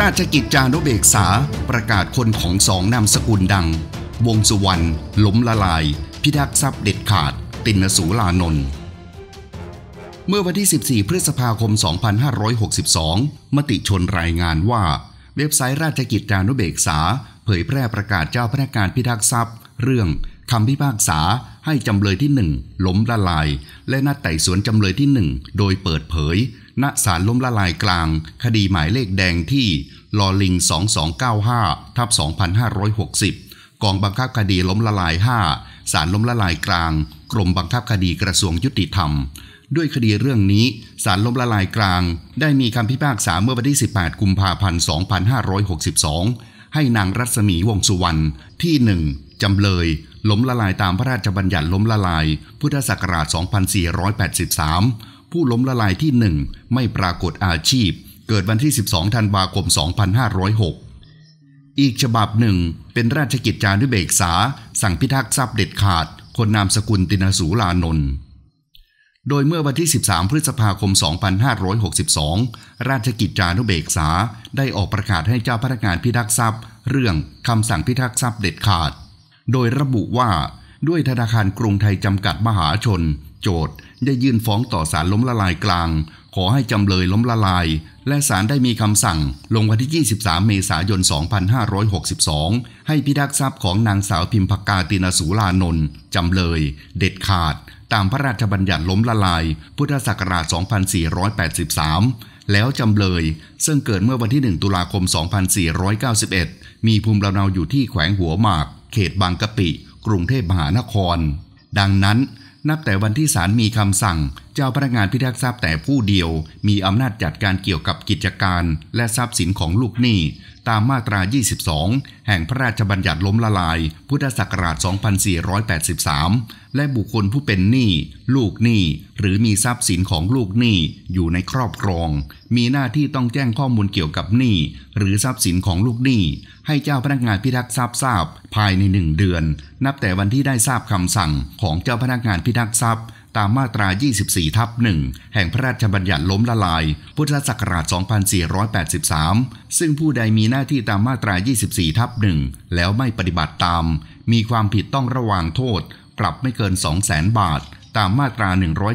ราชกิจจานุเบกษา ประกาศคนของสองนามสกุลดัง วงสุวรรณ ล้มละลาย พิทักษ์ทรัพย์เด็ดขาด ตินสูลานนท์เมื่อวันที่ 14 พฤษภาคม 2562 มติชนรายงานว่า เว็บไซต์ราชกิจจานุเบกษา เผยแพร่ประกาศเจ้าพนักงานพิทักษ์ทรัพย์ เรื่องคำพิพากษาให้จำเลยที่หนึ่งล้มละลาย และนัดไต่สวนจำเลยที่หนึ่งโดยเปิดเผยณศาลล้มละลายกลาง คดีหมายเลขแดงที่ลอลิง2295ทับ2560กองบังคับคดีล้มละลาย5ศาลล้มละลายกลาง กรมบังคับคดีกระทรวงยุติธรรม ด้วยคดีเรื่องนี้ศาลล้มละลายกลาง ได้มีคำพิพากษาเมื่อวันที่18กุมภาพันธ์2562 ให้นางรัศมีวงสุวรรณที่ 1จำเลยล้มละลายตามพระราชบัญญัติล้มละลาย พุทธศักราช 2483 ผู้ล้มละลายที่ 1 ไม่ปรากฏอาชีพ เกิดวันที่ 12 ธันวาคม 2506 อีกฉบับหนึ่ง เป็นราชกิจจานุเบกษา สั่งพิทักษ์ทรัพย์เด็ดขาด คนนามสกุลตินสูลานนท์ โดยเมื่อวันที่ 13 พฤษภาคม 2562 ราชกิจจานุเบกษา ได้ออกประกาศให้เจ้าพนักงานพิทักษ์ทรัพย์ เรื่องคำสั่งพิทักษ์ทรัพย์เด็ดขาดโดยระบุว่า ด้วยธนาคารกรุงไทยจำกัดมหาชน โจทย์ได้ยื่นฟ้องต่อศาลล้มละลายกลาง ขอให้จำเลยล้มละลาย และศาลได้มีคำสั่ง ลงวันที่ 23 เมษายน 2562 ให้พิทักษ์ทรัพย์ของนางสาวพิมพกาตินสูลานนท์จำเลย เด็ดขาด ตามพระราชบัญญัติล้มละลายพุทธศักราช 2483 แล้วจำเลย ซึ่งเกิดเมื่อวันที่ 1 ตุลาคม 2491 มีภูมิลำเนาอยู่ที่แขวงหัวหมากเขตบางกะปิ กรุงเทพมหานคร ดังนั้นนับแต่วันที่ศาลมีคำสั่ง เจ้าพนักงานพิทักษ์ทรัพย์แต่ผู้เดียว มีอำนาจจัดการเกี่ยวกับกิจการ และทรัพย์สินของลูกหนี้ตามมาตรา 22 แห่งพระราชบัญญัติล้มละลาย พุทธศักราช 2483 และบุคคลผู้เป็นหนี้ลูกหนี้หรือมีทรัพย์สินของลูกหนี้อยู่ในครอบครอง มีหน้าที่ต้องแจ้งข้อมูลเกี่ยวกับหนี้หรือทรัพย์สินของลูกหนี้ให้เจ้าพนักงานพิทักษ์ทราบทราบภายในหนึ่งเดือน นับแต่วันที่ได้ทราบคำสั่งของเจ้าพนักงานพิทักษ์ทรัพย์ตามมาตรา 24ทับ1แห่งพระราชบัญญัติล้มละลาย พุทธศักราช 2483 ซึ่งผู้ใดมีหน้าที่ตามมาตรา24ทับ1แล้วไม่ปฏิบัติตาม มีความผิดต้องระวางโทษ ปรับไม่เกิน 200,000 บาท ตามมาตรา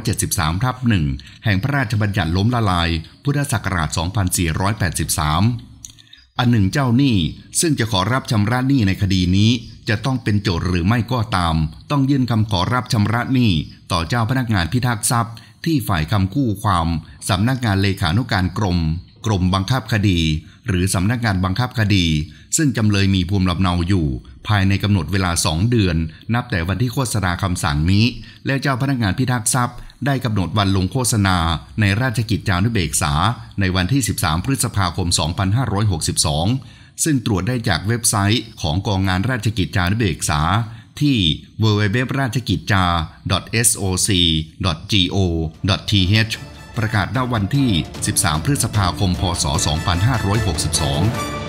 173ทับ1แห่งพระราชบัญญัติล้มละลาย พุทธศักราช 2483 อันหนึ่งเจ้าหนี้ ซึ่งจะขอรับชำระหนี้ในคดีนี้ จะต้องเป็นโจทย์หรือไม่ก็ตาม ต้องยื่นคำขอรับชำระหนี้ต่อเจ้าพนักงานพิทักษ์ทรัพย์ ที่ฝ่ายคำคู่ความสำนักงานเลขานุการกรม กรมบังคับคดี หรือสำนักงานบังคับคดี ซึ่งจำเลยมีภูมิลำเนาอยู่ ภายในกำหนดเวลา 2 เดือน นับแต่วันที่โฆษณาคำสั่งนี้ และเจ้าพนักงานพิทักษ์ทรัพย์ ได้กำหนดวันลงโฆษณา ในราชกิจจานุเบกษา ในวันที่ 13 พฤษภาคม 2562 ซึ่งตรวจได้จากเว็บไซต์ ของกองงานราชกิจจานุเบกษาที่ www ราชกิจจา soc.go.th ประกาศณวันที่ 13 พฤษภาคม พศ 2562